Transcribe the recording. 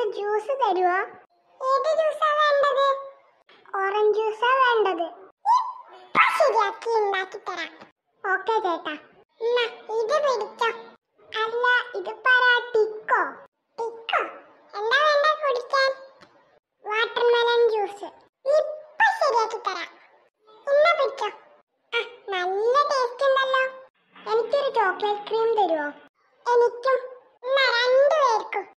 glass juice തരുവോ ഏത് ജ്യൂസാ വേണ്ടത് ഓറഞ്ച് ജ്യൂസാ വേണ്ടത് ശരിയാക്കി ഉണ്ടാക്കി തരാം ഓക്കെ ചേട്ടാ ഇത് പിടിച്ചോ അല്ല ഇത് പറ ടിക്കോ ടിക്കോ എന്താ വേണ്ട കുടിക്കാൻ വാട്ടർമെലൺ ജ്യൂസ് ഇപ്പൊ ശരിയാക്കി തരാം ഇന്ന പിടിച്ചോ ആ നല്ല ടേസ്റ്റ് ഉണ്ടല്ലോ എനിക്കൊരു ചോക്ലേറ്റ് ക്രീം തരുമോ എനിക്കും